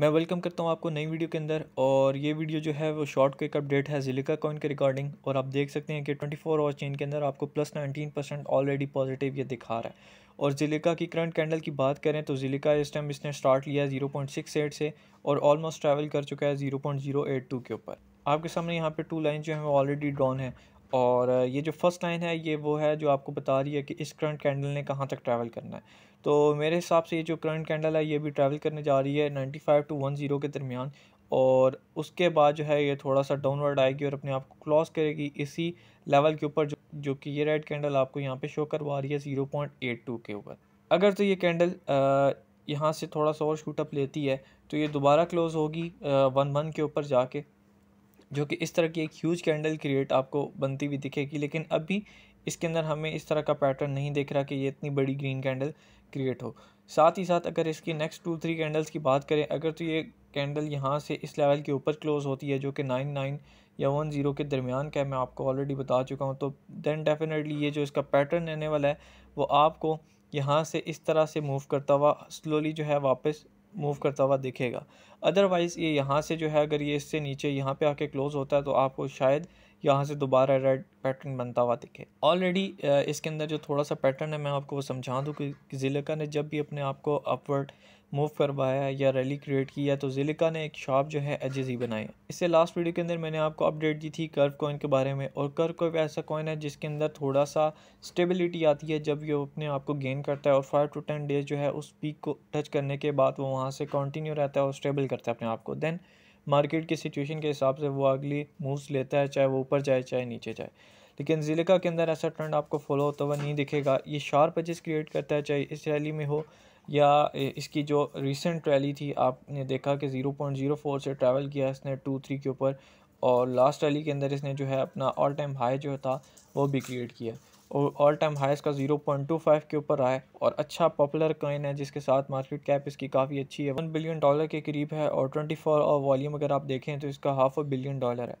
मैं वेलकम करता हूँ आपको नई वीडियो के अंदर और ये वीडियो जो है वो शॉर्ट क्विक अपडेट है जिलिका कॉइन के रिगार्डिंग और आप देख सकते हैं कि 24 फोर आवर्स चेन के अंदर आपको प्लस 19 परसेंट ऑलरेडी पॉजिटिव ये दिखा रहा है और जिलिका की करंट कैंडल की बात करें तो जिलिका इस टाइम इसने स्टार्ट लिया जीरो पॉइंट सिक्स एट से और ऑलमोस्ट ट्रैवल कर चुका है zero point zero eight two के ऊपर आपके सामने यहाँ पर टू लाइन जो है वो ऑलरेडी ड्रॉन है और ये जो फर्स्ट लाइन है ये वो है जो आपको बता रही है कि इस करंट कैंडल ने कहाँ तक ट्रैवल करना है तो मेरे हिसाब से ये जो करंट कैंडल है ये भी ट्रैवल करने जा रही है ninety five to one zero के दरमियान और उसके बाद जो है ये थोड़ा सा डाउनवर्ड आएगी और अपने आप को क्लॉज करेगी इसी लेवल के ऊपर जो जो कि ये रेड कैंडल आपको यहाँ पर शो करवा रही है ज़ीरो पॉइंट एट टू के ऊपर अगर तो ये कैंडल यहाँ से थोड़ा सा और शूटअप लेती है तो ये दोबारा क्लोज़ होगी वन वन के ऊपर जाके जो कि इस तरह की एक ह्यूज कैंडल क्रिएट आपको बनती हुई दिखेगी लेकिन अभी इसके अंदर हमें इस तरह का पैटर्न नहीं देख रहा कि ये इतनी बड़ी ग्रीन कैंडल क्रिएट हो साथ ही साथ अगर इसकी नेक्स्ट टू थ्री कैंडल्स की बात करें अगर तो ये कैंडल यहाँ से इस लेवल के ऊपर क्लोज़ होती है जो कि नाइन नाइन या वन ज़ीरो के दरमियान का है मैं आपको ऑलरेडी बता चुका हूँ तो दैन डेफिनेटली ये जो इसका पैटर्न रहने वाला है वो आपको यहाँ से इस तरह से मूव करता हुआ स्लोली जो है वापस मूव करता हुआ दिखेगा अदरवाइज़ ये यहाँ से जो है अगर ये इससे नीचे यहाँ पे आके क्लोज़ होता है तो आपको शायद यहाँ से दोबारा रेड पैटर्न बनता हुआ दिखे ऑलरेडी इसके अंदर जो थोड़ा सा पैटर्न है मैं आपको वो समझा दूँ कि जिलेका ने जब भी अपने आप को अपवर्ड मूव करवाया या रैली क्रिएट किया है तो जिलिका ने एक शॉप जो है एजेस ही बनाई इससे लास्ट वीडियो के अंदर मैंने आपको अपडेट दी थी कर्व कॉइन के बारे में और कर्व कोई ऐसा कॉइन है जिसके अंदर थोड़ा सा स्टेबिलिटी आती है जब ये अपने आप को गेन करता है और फाइव टू टेन डेज जो है उस पीक को टच करने के बाद वो वहाँ से कंटिन्यू रहता है और स्टेबल करता है अपने आप को देन मार्केट की सिचुएशन के हिसाब से वो अगली मूव्स लेता है चाहे वो ऊपर जाए चाहे नीचे जाए लेकिन जिलेका के अंदर ऐसा ट्रेंड आपको फॉलो होता हुआ नहीं दिखेगा ये शार्प एजेस क्रिएट करता है चाहे इस रैली में हो या इसकी जो रिसेंट रैली थी आपने देखा कि 0.04 से ट्रैवल किया इसने टू थ्री के ऊपर और लास्ट रैली के अंदर इसने जो है अपना ऑल टाइम हाई जो था वो भी क्रिएट किया और ऑल टाइम पॉइंट का 0.25 के ऊपर आए और अच्छा पॉपुलर कॉइन है जिसके साथ मार्केट कैप इसकी काफ़ी अच्छी है वन बिलियन डॉलर के करीब है और 24 और वॉल्यूम अगर आप देखें तो इसका हाफ अ बिलियन डॉलर है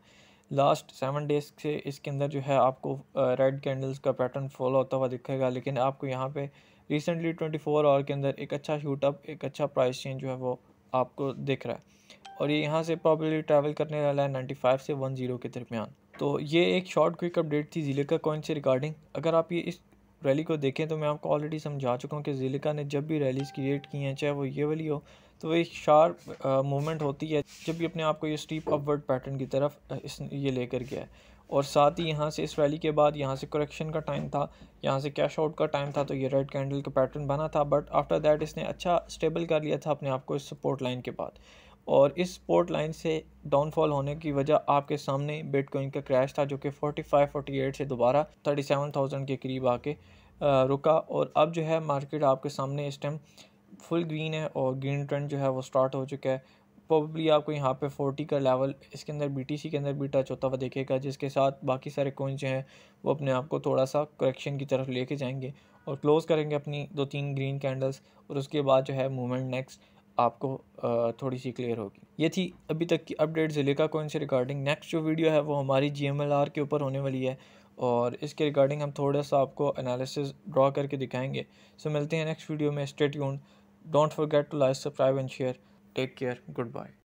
लास्ट सेवन डेज से इसके अंदर जो है आपको रेड uh, कैंडल्स का पैटर्न फॉलो होता हुआ दिखेगा लेकिन आपको यहाँ पर रिसेंटली फोर आवर के अंदर एक अच्छा शूटअप एक अच्छा प्राइस चेंज जो है वो आपको दिख रहा है और ये यहाँ से प्रॉबली ट्रैवल करने वाला है फाइव से जीरो के दरमियान तो ये एक शॉर्ट क्विक अपडेट थी जिलेका कॉइन से रिगार्डिंग अगर आप ये इस रैली को देखें तो मैं आपको ऑलरेडी समझा चुका हूँ कि जिलेका ने जब भी रैलीज़ क्रिएट की हैं चाहे वो ये वाली हो तो वो एक शार्प मूवमेंट होती है जब भी अपने आप को ये स्टीप अपवर्ड पैटर्न की तरफ इस ये लेकर गया है और साथ ही यहाँ से इस रैली के बाद यहाँ से करेक्शन का टाइम था यहाँ से कैश आउट का टाइम था तो ये रेड कैंडल का पैटर्न बना था बट आफ्टर दैट इसने अच्छा स्टेबल कर लिया था अपने आप को इस सपोर्ट लाइन के बाद और इस सपोर्ट लाइन से डाउनफॉल होने की वजह आपके सामने बिटकॉइन का क्रैश था जो कि 45 48 से दोबारा 37,000 के करीब आके रुका और अब जो है मार्केट आपके सामने इस टाइम फुल ग्रीन है और ग्रीन ट्रेंड जो है वो स्टार्ट हो चुका है प्रॉब्ली आपको यहाँ पे 40 का लेवल इसके अंदर बीटीसी के अंदर भी टच होता हुआ देखेगा जिसके साथ बाकी सारे कोइन जो हैं वो अपने आप को थोड़ा सा करेक्शन की तरफ लेके जाएंगे और क्लोज़ करेंगे अपनी दो तीन ग्रीन कैंडल्स और उसके बाद जो है मूवमेंट नेक्स्ट आपको थोड़ी सी क्लियर होगी ये थी अभी तक की अपडेट जिलेका कोइन से रिगार्डिंग नेक्स्ट जो वीडियो है वो हमारी जी के ऊपर होने वाली है और इसके रिगार्डिंग हम थोड़ा सा आपको एनालिसिस ड्रॉ करके दिखाएंगे सो मिलते हैं नेक्स्ट वीडियो में state don't forget to like subscribe and share take care good bye